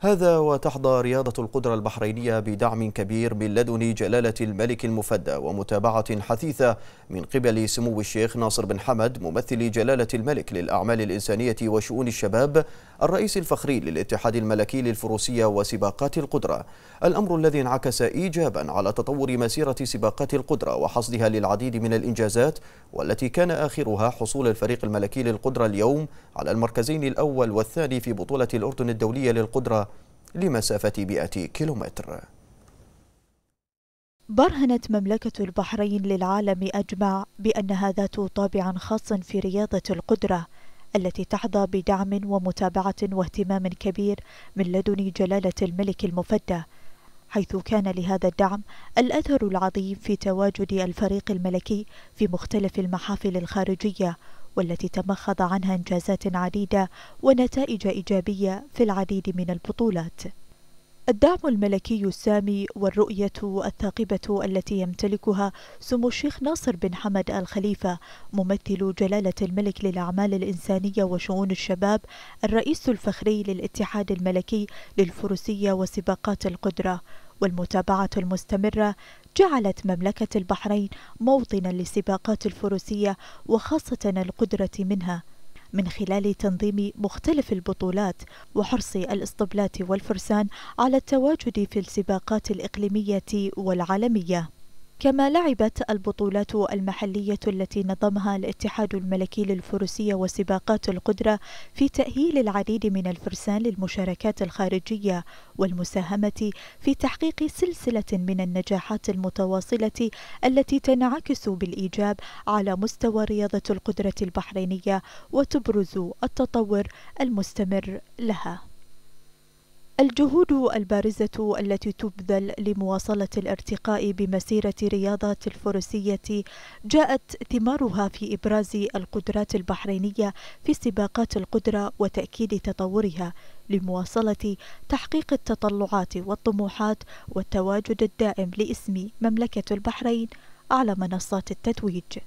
هذا وتحظى رياضة القدرة البحرينية بدعم كبير من لدن جلالة الملك المفدى ومتابعة حثيثة من قبل سمو الشيخ ناصر بن حمد ممثل جلالة الملك للأعمال الإنسانية وشؤون الشباب الرئيس الفخري للاتحاد الملكي للفروسية وسباقات القدرة الأمر الذي انعكس إيجابا على تطور مسيرة سباقات القدرة وحصدها للعديد من الإنجازات والتي كان آخرها حصول الفريق الملكي للقدرة اليوم على المركزين الأول والثاني في بطولة الأردن الدولية للقدرة لمسافة 100 كيلومتر برهنت مملكة البحرين للعالم أجمع بأنها ذات طابع خاص في رياضة القدرة التي تحظى بدعم ومتابعة واهتمام كبير من لدن جلالة الملك المفدى حيث كان لهذا الدعم الأثر العظيم في تواجد الفريق الملكي في مختلف المحافل الخارجية والتي تمخض عنها إنجازات عديدة ونتائج إيجابية في العديد من البطولات الدعم الملكي السامي والرؤية الثاقبة التي يمتلكها سمو الشيخ ناصر بن حمد الخليفة ممثل جلالة الملك للأعمال الإنسانية وشؤون الشباب الرئيس الفخري للاتحاد الملكي للفروسية وسباقات القدرة والمتابعة المستمرة جعلت مملكة البحرين موطنا لسباقات الفروسية وخاصة القدرة منها من خلال تنظيم مختلف البطولات وحرص الاسطبلات والفرسان على التواجد في السباقات الإقليمية والعالمية كما لعبت البطولات المحلية التي نظمها الاتحاد الملكي للفروسية وسباقات القدرة في تأهيل العديد من الفرسان للمشاركات الخارجية والمساهمة في تحقيق سلسلة من النجاحات المتواصلة التي تنعكس بالإيجاب على مستوى رياضة القدرة البحرينية وتبرز التطور المستمر لها الجهود البارزة التي تبذل لمواصلة الارتقاء بمسيرة رياضات الفروسية جاءت ثمارها في إبراز القدرات البحرينية في سباقات القدرة وتأكيد تطورها لمواصلة تحقيق التطلعات والطموحات والتواجد الدائم لاسم مملكة البحرين على منصات التتويج